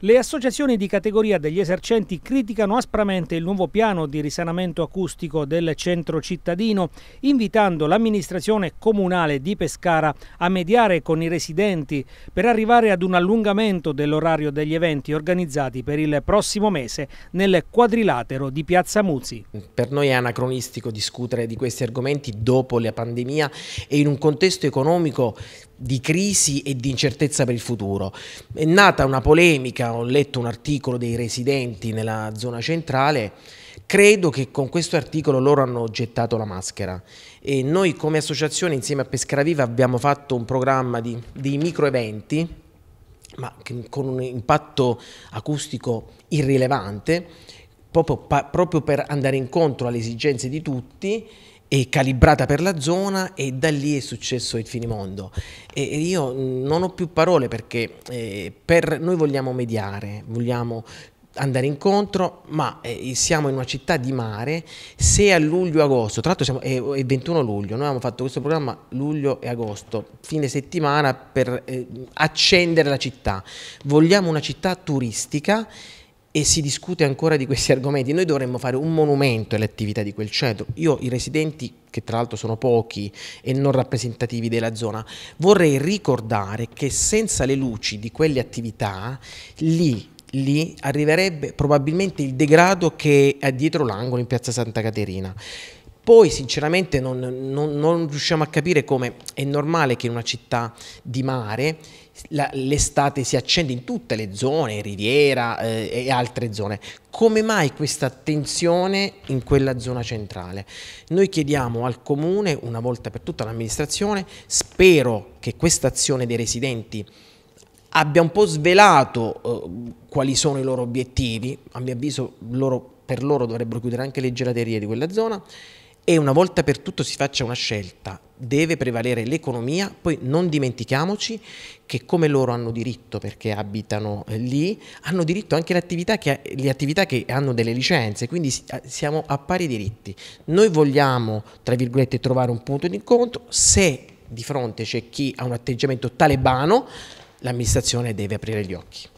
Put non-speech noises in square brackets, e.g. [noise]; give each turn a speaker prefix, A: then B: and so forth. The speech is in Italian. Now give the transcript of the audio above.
A: Le associazioni di categoria degli esercenti criticano aspramente il nuovo piano di risanamento acustico del centro cittadino, invitando l'amministrazione comunale di Pescara a mediare con i residenti per arrivare ad un allungamento dell'orario degli eventi organizzati per il prossimo mese nel quadrilatero di Piazza Muzzi.
B: Per noi è anacronistico discutere di questi argomenti dopo la pandemia e in un contesto economico di crisi e di incertezza per il futuro. È nata una polemica, ho letto un articolo dei residenti nella zona centrale, credo che con questo articolo loro hanno gettato la maschera e noi come associazione insieme a Pescara Viva abbiamo fatto un programma di, di eventi ma con un impatto acustico irrilevante proprio, proprio per andare incontro alle esigenze di tutti e calibrata per la zona e da lì è successo il finimondo. E io mm, non ho più parole perché eh, per, noi vogliamo mediare, vogliamo andare incontro, ma eh, siamo in una città di mare, se a luglio-agosto, tra l'altro siamo, è, è 21 luglio, noi abbiamo fatto questo programma luglio e agosto, fine settimana per eh, accendere la città, vogliamo una città turistica e si discute ancora di questi [laughs] argomenti. Noi dovremmo fare un monumento alle attività di quel centro. Io i residenti, che tra l'altro sono pochi e non rappresentativi della zona, vorrei ricordare che senza le luci di quelle attività, lì lì arriverebbe probabilmente il degrado che è dietro l'angolo in piazza Santa Caterina. Poi sinceramente non, non, non, riusciamo a capire come è normale che in una città di mare l'estate si accende in tutte le zone, Riviera eh, e altre zone. Come mai questa tensione in quella zona centrale? Noi chiediamo al Comune, una volta per tutta l'amministrazione, spero che questa azione dei residenti abbia un po' svelato eh, quali sono i loro obiettivi, a mio avviso loro, per loro dovrebbero chiudere anche le gelaterie di quella zona, e una volta per tutto si faccia una scelta, deve prevalere l'economia, poi non dimentichiamoci che come loro hanno diritto perché abitano eh, lì, hanno diritto anche le attività che, le attività che hanno delle licenze, quindi eh, siamo a pari diritti. Noi vogliamo, tra virgolette, trovare un punto di incontro, se di
A: fronte c'è chi ha un atteggiamento talebano, l'amministrazione deve aprire gli occhi.